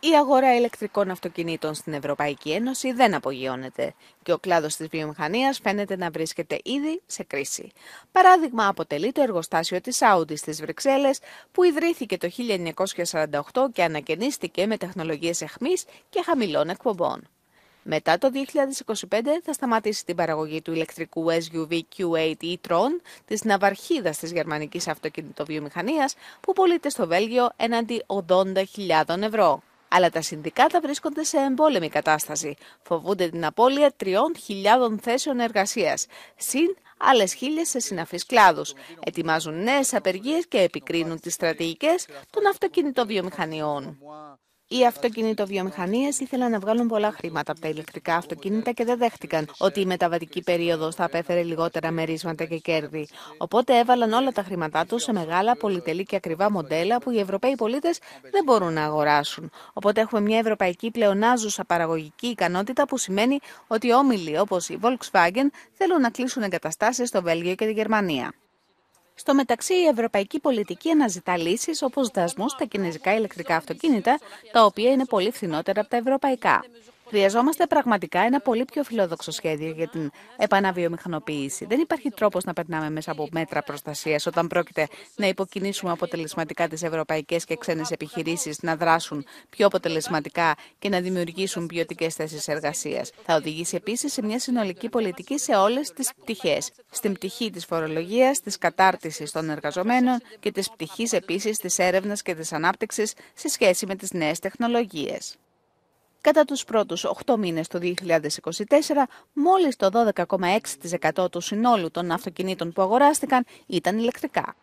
Η αγορά ηλεκτρικών αυτοκινήτων στην Ευρωπαϊκή Ένωση δεν απογειώνεται και ο κλάδος της βιομηχανίας φαίνεται να βρίσκεται ήδη σε κρίση. Παράδειγμα αποτελεί το εργοστάσιο της Audi στις Βρυξέλλες που ιδρύθηκε το 1948 και ανακαινίστηκε με τεχνολογίες εχμής και χαμηλών εκπομπών. Μετά το 2025 θα σταματήσει την παραγωγή του ηλεκτρικού SUV Q8 e-tron της ναυαρχίδας της γερμανικής αυτοκινητοβιομηχανίας που πωλείται στο Βέλγιο έναντι 80.000 ευρώ αλλά τα συνδικάτα βρίσκονται σε εμπόλεμη κατάσταση. Φοβούνται την απώλεια 3.000 θέσεων εργασίας, συν άλλες χίλιες σε συναφείς κλάδους. Ετοιμάζουν νέες απεργίες και επικρίνουν τις στρατηγικές των αυτοκινητοβιομηχανιών. Οι αυτοκινητοβιομηχανίες ήθελαν να βγάλουν πολλά χρήματα από τα ηλεκτρικά αυτοκίνητα και δεν δέχτηκαν ότι η μεταβατική περίοδος θα απέφερε λιγότερα μερίσματα και κέρδη. Οπότε έβαλαν όλα τα χρήματά τους σε μεγάλα, πολυτελή και ακριβά μοντέλα που οι Ευρωπαίοι πολίτες δεν μπορούν να αγοράσουν. Οπότε έχουμε μια ευρωπαϊκή πλεονάζουσα παραγωγική ικανότητα που σημαίνει ότι όμιλοι όπως η Volkswagen θέλουν να κλείσουν εγκαταστάσεις στο Βέλγιο και τη Γερμανία. Στο μεταξύ, η ευρωπαϊκή πολιτική αναζητά λύσεις όπως δασμού στα κινέζικα ηλεκτρικά αυτοκίνητα, τα οποία είναι πολύ φθηνότερα από τα ευρωπαϊκά. Χρειαζόμαστε πραγματικά ένα πολύ πιο φιλόδοξο σχέδιο για την επαναβιομηχανοποίηση. Δεν υπάρχει τρόπος να περνάμε μέσα από μέτρα προστασίας όταν πρόκειται να υποκινήσουμε αποτελεσματικά τις ευρωπαϊκές και ξένες επιχειρήσεις να δράσουν πιο αποτελεσματικά και να δημιουργήσουν ποιοτικές θέσεις εργασίας. Θα οδηγήσει επίσης σε μια συνολική πολιτική σε όλες τις πτυχές. Στην πτυχή της φορολογίας, της κατάρτισης των εργαζομένων και της πτυχής επίσης της έρευνας και της ανάπτυξης σε σχέση με τις νέες τεχνολογίες. Κατά τους πρώτους 8 μήνες του 2024, μόλις το 12,6% του συνόλου των αυτοκινήτων που αγοράστηκαν ήταν ηλεκτρικά.